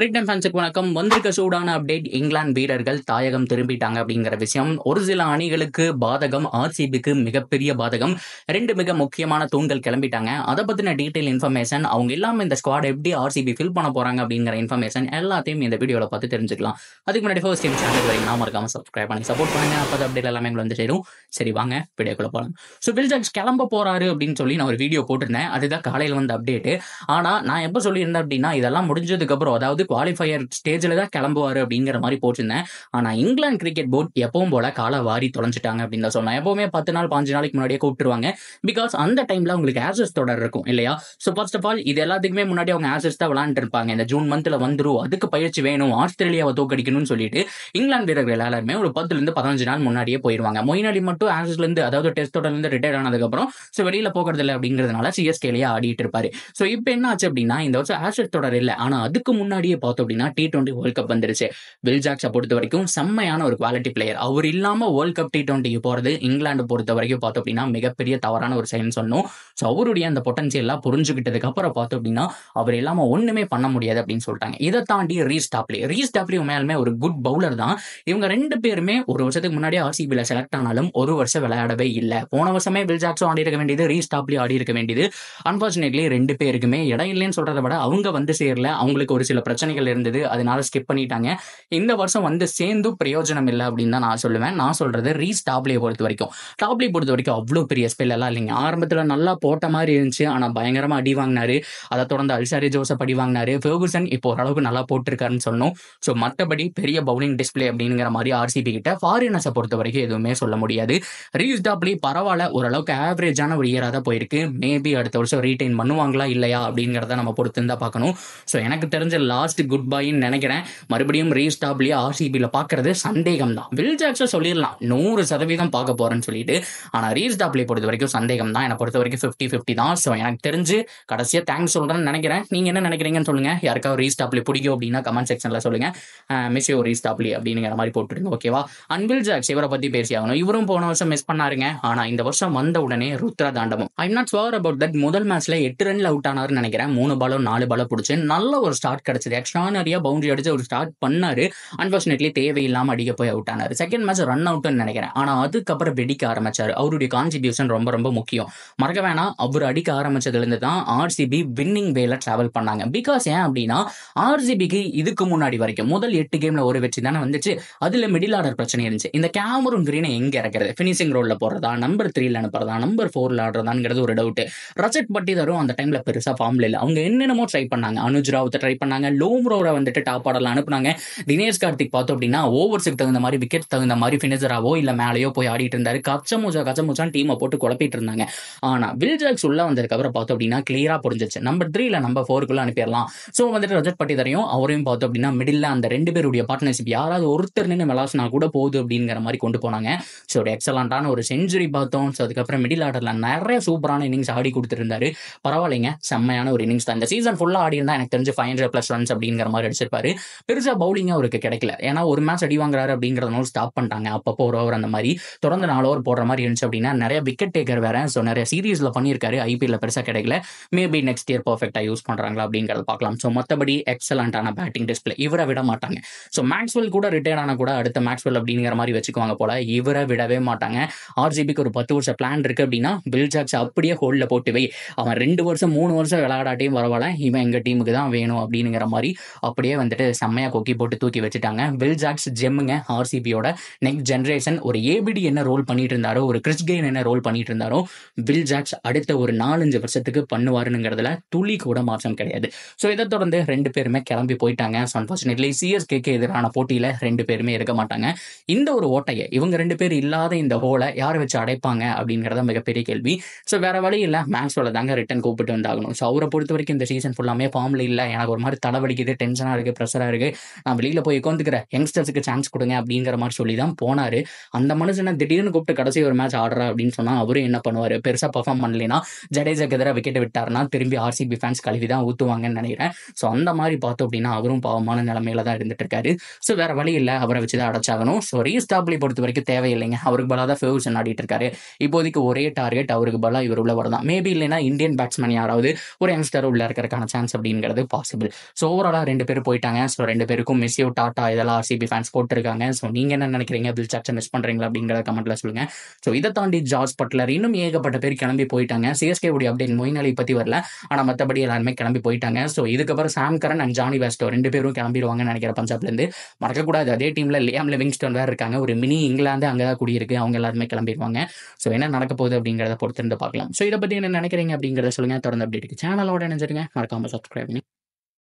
கிரிக்டன் ஃபேன்ஸுக்கு வணக்கம் வந்திருக்க சூடான அப்டேட் இங்கிலாந்து வீரர்கள் தாயகம் திரும்பிட்டாங்க அப்படிங்கிற விஷயம் ஒரு சில அணிகளுக்கு பாதகம் ஆர்சிபிக்கு மிகப்பெரிய பாதகம் ரெண்டு மிக முக்கியமான தூண்கள் கிளம்பிட்டாங்க அதை பற்றின டீட்டெயில் இன்ஃபர்மேஷன் அவங்க இல்லாமல் இந்த ஸ்குவாட் எப்படி ஆர்சிபி ஃபில் பண்ண போறாங்க அப்படிங்கிற இன்ஃபர்மேஷன் எல்லாத்தையும் இந்த வீடியோவில் பார்த்து தெரிஞ்சுக்கலாம் அதுக்கு முன்னாடி ஃபர்ஸ்ட் டைம் சேனல் நாம இருக்காமல் சப்ஸ்கிரைப் பண்ணி சப்போர்ட் பண்ணுங்க அப்போ அப்டேட் எல்லாமே வந்து சேரும் சரி வாங்க வீடியோக்குள்ள போகலாம் ஸோ வில் கிளம்ப போறாரு அப்படின்னு சொல்லி நான் ஒரு வீடியோ போட்டிருந்தேன் அதுதான் காலையில் வந்து அப்டேட் ஆனால் நான் எப்போ சொல்லியிருந்தேன் அப்படின்னா இதெல்லாம் முடிஞ்சதுக்கப்புறம் அதாவது குவாலிஃபயர் ஸ்டேஜில் தான் கிளம்புவார் அப்படிங்கிற மாதிரி போட்டிருந்தேன் ஆனால் இங்கிலாந்து கிரிக்கெட் போர்ட் எப்பவும் போல காலை வாரி தொலைஞ்சிட்டாங்க அப்படின்னு தான் சொல்லலாம் எப்பவுமே பத்து நாள் பாஞ்சு நாளைக்கு முன்னாடியே கூப்பிட்டுருவாங்க பிகாஸ் அந்த டைமில் அவங்களுக்கு ஆசஸ் தொடர் இருக்கும் இல்லையா ஸோ ஃபர்ஸ்ட் ஆஃப் ஆல் இது எல்லாத்துக்குமே முன்னாடி அவங்க ஆசஸ் தான் விளாண்டுருப்பாங்க இந்த ஜூன் மந்தில் வந்துடும் அதுக்கு பயிற்சி வேணும் ஆஸ்திரேலியாவை தோக்கடிக்கணும்னு சொல்லிட்டு இங்கிலாந்து வீரர்கள் எல்லாருமே ஒரு பத்துலேருந்து பதினஞ்சு நாள் முன்னாடியே போயிடுவாங்க மொயின் அலி மட்டும் ஆசஸ்லேருந்து அதாவது டெஸ்ட் தொடர்லேருந்து ரிட்டையர் ஆனதுக்கப்புறம் ஸோ வெளியில் போகிறது இல்லை அப்படிங்கிறதுனால சிஎஸ்கேலேயே ஆடிட்டு இருப்பாரு ஸோ இப்போ என்ன ஆச்சு அப்படின்னா இந்த வருஷம் ஆசஸ் தொடர் இல்லை ஆனால் அதுக்கு முன்னாடியே பார்த்தோம் அப்படின்னா டி டுவெண்ட்டி வேர்ல்ட் கப் வந்துருச்சு வில் ஜாக்ஸை பொறுத்த வரைக்கும் செம்மையான ஒரு குவாலிட்டி பிளேயர் அவர் இல்லாமல் வேர்ல்ட் கப் டி டுவெண்ட்டிக்கு போகிறது இங்கிலாந்து பொறுத்த வரைக்கும் பார்த்தோம் அப்படின்னா மிகப்பெரிய தவறான ஒரு செயல்னு சொன்னோம் ஸோ அவருடைய அந்த பொட்டன்சியெல்லாம் புரிஞ்சுக்கிட்டதுக்கு அப்புறம் பார்த்தோம் அப்படின்னா அவர் இல்லாமல் ஒன்றுமே பண்ண முடியாது அப்படின்னு சொல்லிட்டாங்க இதை தாண்டி ரீஸ் டாப்லி ரீஸ் டாப்லி மேலுமே ஒரு குட் பவுலர் தான் இவங்க ரெண்டு பேருமே ஒரு வருஷத்துக்கு முன்னாடி ஆர்சிபியில் செலக்ட் ஆனாலும் ஒரு வருஷம் விளையாடவே இல்லை போன வருஷமே வில் ஜாக்ஸும் ஆடி இருக்க வேண்டியது ரீஸ் டாப்லி ஆடி இருக்க வேண்டியது அன்பார்ச்சுனேட்லி ரெண்டு பேருக்குமே இடம் இல்லைன்னு சொல்கிறத விட அவங்க வந்து சேரல அவங்களுக்கு ஒரு சில பிரச்சனை பிரச்சனைகள் இருந்தது அதனால ஸ்கிப் பண்ணிட்டாங்க இந்த வருஷம் வந்து சேர்ந்தும் பிரயோஜனம் இல்லை அப்படின்னு தான் நான் சொல்லுவேன் நான் சொல்றது ரீஸ் டாப்லியை பொறுத்த வரைக்கும் டாப்லி பொறுத்த வரைக்கும் அவ்வளோ பெரிய ஸ்பெல் எல்லாம் இல்லைங்க ஆரம்பத்தில் நல்லா போட்ட மாதிரி இருந்துச்சு ஆனால் பயங்கரமாக அடி வாங்கினாரு அதை தொடர்ந்து அல்சாரி ஜோசப் அடி வாங்கினாரு ஃபெர்குசன் இப்போ ஓரளவுக்கு நல்லா போட்டிருக்காருன்னு சொன்னோம் ஸோ மற்றபடி பெரிய பவுலிங் டிஸ்பிளே அப்படிங்கிற மாதிரி ஆர்சிபி கிட்ட ஃபாரினர்ஸை பொறுத்த வரைக்கும் எதுவுமே சொல்ல முடியாது ரீஸ் டாப்லி பரவாயில்ல ஓரளவுக்கு ஆவரேஜான ஒரு இயராக தான் போயிருக்கு மேபி அடுத்த வருஷம் ரீட்டைன் பண்ணுவாங்களா இல்லையா அப்படிங்கிறத நம்ம பொறுத்து இருந்தால் பார்க்கணும் ஸோ எனக்கு தெரிஞ்ச லாஸ்ட் லாஸ்ட் குட் பைன்னு நினைக்கிறேன் மறுபடியும் ரீஸ்டாப்லேயே ஆர்சிபியில் பார்க்கறது சந்தேகம் தான் வில் ஜாக்ஸை சொல்லிடலாம் நூறு சதவீதம் பார்க்க போகிறேன்னு சொல்லிட்டு ஆனால் ரீஸ்டாப்லேயே பொறுத்த வரைக்கும் சந்தேகம் தான் என்னை பொறுத்த வரைக்கும் ஃபிஃப்டி ஃபிஃப்டி தான் ஸோ எனக்கு தெரிஞ்சு கடைசியாக தேங்க்ஸ் சொல்கிறேன்னு நினைக்கிறேன் நீங்கள் என்ன நினைக்கிறீங்கன்னு சொல்லுங்கள் யாருக்காவது ரீஸ்டாப்லேயே பிடிக்கும் அப்படின்னா கமெண்ட் செக்ஷனில் சொல்லுங்கள் மிஸ் யூ ரீஸ்டாப்லி அப்படிங்கிற மாதிரி போட்டுருங்க ஓகேவா அன்பில் ஜாக்ஸ் இவரை பற்றி பேசியாகணும் இவரும் போன வருஷம் மிஸ் பண்ணாருங்க ஆனால் இந்த வருஷம் வந்த உடனே ருத்ரா தாண்டமும் I'm not sure about that முதல் மேட்ச்ல எட்டு ரன்ல அவுட் ஆனார்னு நினைக்கிறேன் மூணு பாலோ நாலு பாலோ பிடிச்சி நல்ல ஒரு ஸ்டார்ட் கிடைச்சது எக்ஸ்ட்ரானரியாக பவுண்டரி அடிச்சு அவர் ஸ்டார்ட் பண்ணாரு அன்ஃபார்ச்சுனேட்லி தேவையில்லாமல் அடிக்க போய் அவுட் ஆனார் செகண்ட் மேட்ச் ரன் அவுட்னு நினைக்கிறேன் ஆனால் அதுக்கப்புறம் வெடிக்க ஆரம்பிச்சார் அவருடைய கான்ட்ரிபியூஷன் ரொம்ப ரொம்ப முக்கியம் மறக்க வேணாம் அவர் அடிக்க ஆரம்பிச்சதுலேருந்து தான் ஆர்சிபி வின்னிங் வேல ட்ராவல் பண்ணாங்க பிகாஸ் ஏன் அப்படின்னா ஆர்சிபிக்கு இதுக்கு முன்னாடி வரைக்கும் முதல் எட்டு கேம்ல ஒரு வெற்றி தானே வந்துச்சு அதில் மிடில் ஆர்டர் பிரச்சனை இருந்துச்சு இந்த கேமரூன் கிரீனை எங்கே இறக்குறது ஃபினிஷிங் ரோலில் போடுறதா நம்பர் த்ரீல அனுப்புறதா நம்பர் ஃபோர்ல ஆடுறதாங்கிறது ஒரு டவுட் பட்டி பட்டிதரும் அந்த டைமில் பெருசாக ஃபார்ம்ல இல்லை அவங்க என்னென்னமோ ட்ரை பண்ணாங்க அனுஜ் ராவத்தை ட்ரை பண்ணாங்க லோ பூம்ரோட வந்துட்டு டாப் ஆர்டர்ல அனுப்புனாங்க தினேஷ் கார்த்திக் பார்த்தோம் அப்படின்னா ஓவர்ஸுக்கு தகுந்த மாதிரி விக்கெட் தகுந்த மாதிரி ஃபினிஷராவோ இல்லை மேலேயோ போய் ஆடிட்டு இருந்தாரு கச்சமூச்சா கச்சமூச்சான் டீமை போட்டு குழப்பிட்டு இருந்தாங்க ஆனா வில் ஜாக்ஸ் உள்ள வந்ததுக்கப்புறம் பார்த்தோம் அப்படின்னா கிளியரா புரிஞ்சிச்சு நம்பர் த்ரீல நம்பர் ஃபோருக்குள்ள அனுப்பிடலாம் ஸோ வந்துட்டு ரஜத் பட்டிதரையும் அவரையும் பார்த்தோம் அப்படின்னா மிடில் அந்த ரெண்டு பேருடைய பார்ட்னர்ஷிப் யாராவது ஒருத்தர் நின்று விளாசினா கூட போகுது அப்படிங்கிற மாதிரி கொண்டு போனாங்க ஸோ ஒரு எக்ஸலண்டான ஒரு செஞ்சுரி பார்த்தோம் ஸோ அதுக்கப்புறம் மிடில் ஆர்டர்ல நிறைய சூப்பரான இன்னிங்ஸ் ஆடி கொடுத்துருந்தாரு பரவாயில்லைங்க செம்மையான ஒரு இன்னிங்ஸ் தான் இந்த சீசன் ஃபுல்லாக ஆடி இருந்தால் எனக்கு தெரிஞ்சு ஃபைவ் ஹண்ட்ரட் ப்ளஸ் ரன்ஸ் அப்படிங்கிற மாதிரி அடிச்சிருப்பாரு பெருசா பவுலிங் அவருக்கு கிடைக்கல ஏன்னா ஒரு மேட்ச் அடி வாங்குறாரு அப்படிங்கறதுனால ஸ்டாப் பண்ணிட்டாங்க அப்பப்போ ஒரு ஓவர் அந்த மாதிரி தொடர்ந்து நாலு ஓவர் போடுற மாதிரி இருந்துச்சு அப்படின்னா நிறைய விக்கெட் டேக்கர் வேற ஸோ நிறைய சீரீஸ்ல பண்ணியிருக்காரு ஐபிஎல்ல பெருசா கிடைக்கல மேபி நெக்ஸ்ட் இயர் பர்ஃபெக்டா யூஸ் பண்றாங்களா அப்படிங்கறத பார்க்கலாம் ஸோ மத்தபடி எக்ஸலண்டான பேட்டிங் டிஸ்பிளே இவரை விட மாட்டாங்க ஸோ மேக்ஸ்வெல் கூட ரிட்டையர் ஆன கூட அடுத்த மேக்ஸ்வெல் அப்படிங்கிற மாதிரி வச்சுக்குவாங்க போல இவரை விடவே மாட்டாங்க ஆர்ஜிபிக்கு ஒரு பத்து வருஷம் பிளான் இருக்கு அப்படின்னா பில் ஜாக்ஸ் அப்படியே ஹோல்டில் போட்டு வை அவன் ரெண்டு வருஷம் மூணு வருஷம் விளையாடாட்டியும் பரவாயில்ல இவன் எங்க டீமுக்கு தான் வேணும் அப்படிங்கிற மாதிரி மாதிரி அப்படியே வந்துட்டு செம்மையாக கொக்கி போட்டு தூக்கி வச்சுட்டாங்க வில் ஜாக்ஸ் ஜெம்முங்க ஆர்சிபியோட நெக்ஸ்ட் ஜென்ரேஷன் ஒரு ஏபிடி என்ன ரோல் பண்ணிட்டு இருந்தாரோ ஒரு கிறிஸ் கெயின் என்ன ரோல் பண்ணிட்டு இருந்தாரோ வில் ஜாக்ஸ் அடுத்த ஒரு நாலஞ்சு வருஷத்துக்கு பண்ணுவாருங்கிறதுல துளி கூட மாற்றம் கிடையாது ஸோ இதை தொடர்ந்து ரெண்டு பேருமே கிளம்பி போயிட்டாங்க ஸோ அன்ஃபார்ச்சுனேட்லி சிஎஸ்கேக்கு எதிரான போட்டியில் ரெண்டு பேருமே இருக்க மாட்டாங்க இந்த ஒரு ஓட்டையை இவங்க ரெண்டு பேர் இல்லாத இந்த ஹோலை யார் வச்சு அடைப்பாங்க அப்படிங்கிறத மிகப்பெரிய கேள்வி ஸோ வேற வழி இல்லை மேக்ஸோட தாங்க ரிட்டன் கூப்பிட்டு வந்தாகணும் ஸோ அவரை பொறுத்த வரைக்கும் இந்த சீசன் ஃபுல்லாமே ஃபார்ம்ல இல்லை எனக்கு ஒரு மாதிரி தலைவலி அடிக்குது டென்ஷனாக இருக்குது ப்ரெஷராக இருக்குது நான் வெளியில் போய் உட்காந்துக்கிறேன் யங்ஸ்டர்ஸுக்கு சான்ஸ் கொடுங்க அப்படிங்கிற மாதிரி சொல்லி தான் போனார் அந்த மனுஷனை திடீர்னு கூப்பிட்டு கடைசி ஒரு மேட்ச் ஆடுறா அப்படின்னு சொன்னால் அவரும் என்ன பண்ணுவார் பெருசாக பர்ஃபார்ம் பண்ணலைன்னா ஜடேஜா எதிராக விக்கெட் விட்டார்னா திரும்பி ஆர்சிபி ஃபேன்ஸ் கழுவி தான் ஊற்றுவாங்கன்னு நினைக்கிறேன் ஸோ அந்த மாதிரி பார்த்தோம் அப்படின்னா அவரும் பாவமான நிலமையில தான் இருந்துட்டு இருக்காரு ஸோ வேற வழி இல்லை அவரை வச்சு தான் அடைச்சாகணும் ஸோ ரீஸ்டாப்லி பொறுத்த வரைக்கும் தேவையில்லைங்க அவருக்கு பலா தான் ஃபேவர்ஸ் ஆடிட்டு இருக்காரு இப்போதைக்கு ஒரே டார்கெட் அவருக்கு பலா இவர் உள்ள வரதான் மேபி இல்லைன்னா இந்தியன் பேட்ஸ்மேன் யாராவது ஒரு யங்ஸ்டர் உள்ள இருக்கிறதுக்கான சான்ஸ் அப்படிங்கிறது பாசிபிள் ஸோ ஓவர் ஓவராலாக ரெண்டு பேரும் போயிட்டாங்க ஸோ ரெண்டு பேருக்கும் யூ டாட்டா இதெல்லாம் ஆர்சிபி ஃபேன்ஸ் போட்டிருக்காங்க ஸோ நீங்கள் என்ன நினைக்கிறீங்க பில் சர்ச்சை மிஸ் பண்ணுறீங்களா அப்படிங்கிற கமெண்ட்ல சொல்லுங்க ஸோ இதை தாண்டி ஜார்ஜ் பட்லர் இன்னும் ஏகப்பட்ட பேர் கிளம்பி போயிட்டாங்க சிஎஸ்கே உடைய அப்டேட் மொயின் அலி பற்றி வரல ஆனால் மற்றபடி எல்லாருமே கிளம்பி போயிட்டாங்க ஸோ இதுக்கப்புறம் சாம் கரன் அண்ட் ஜானி வெஸ்டோ ரெண்டு பேரும் கிளம்பிடுவாங்கன்னு நினைக்கிற பஞ்சாப்லேருந்து மறக்கக்கூடாது அதே டீமில் லியாம் லிவிங்ஸ்டோன் வேறு இருக்காங்க ஒரு மினி இங்கிலாந்து அங்கே தான் குடியிருக்கு அவங்க எல்லாருமே கிளம்பிடுவாங்க ஸோ என்ன நடக்க போகுது அப்படிங்கிறத பொறுத்திருந்து பார்க்கலாம் ஸோ இதை பற்றி என்ன நினைக்கிறீங்க அப்படிங்கிறத சொல்லுங்கள் தொடர்ந்து அப்டேட்டுக்கு சேனலோட நினைச்சிருங்க மறக்காமல் சப்ஸ்கிரைப் பண்ணி